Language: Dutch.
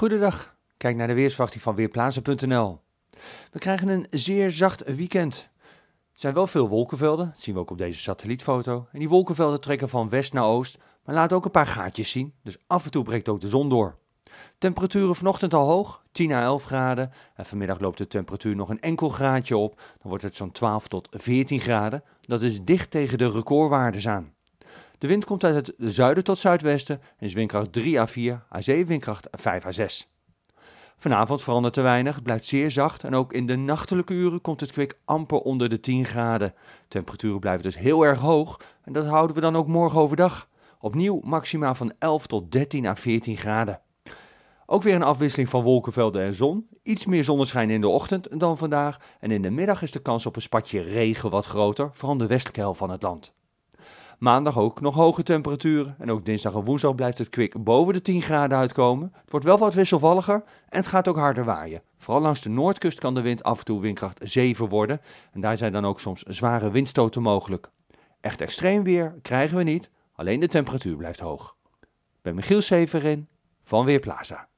Goedendag, kijk naar de weersverwachting van Weerplaatsen.nl. We krijgen een zeer zacht weekend. Er zijn wel veel wolkenvelden, dat zien we ook op deze satellietfoto. En die wolkenvelden trekken van west naar oost, maar laten ook een paar gaatjes zien. Dus af en toe breekt ook de zon door. Temperaturen vanochtend al hoog, 10 à 11 graden. En vanmiddag loopt de temperatuur nog een enkel graadje op. Dan wordt het zo'n 12 tot 14 graden. Dat is dicht tegen de recordwaardes aan. De wind komt uit het zuiden tot zuidwesten en is windkracht 3 à 4, à 7 windkracht 5 à 6. Vanavond verandert er weinig, het blijft zeer zacht en ook in de nachtelijke uren komt het kwik amper onder de 10 graden. Temperaturen blijven dus heel erg hoog en dat houden we dan ook morgen overdag. Opnieuw maxima van 11 tot 13 à 14 graden. Ook weer een afwisseling van wolkenvelden en zon. Iets meer zonneschijn in de ochtend dan vandaag en in de middag is de kans op een spatje regen wat groter, vooral de westelijke helft van het land. Maandag ook nog hoge temperaturen. En ook dinsdag en woensdag blijft het kwik boven de 10 graden uitkomen. Het wordt wel wat wisselvalliger en het gaat ook harder waaien. Vooral langs de noordkust kan de wind af en toe windkracht 7 worden. En daar zijn dan ook soms zware windstoten mogelijk. Echt extreem weer krijgen we niet, alleen de temperatuur blijft hoog. Ik ben Michiel Severin van Weerplaza.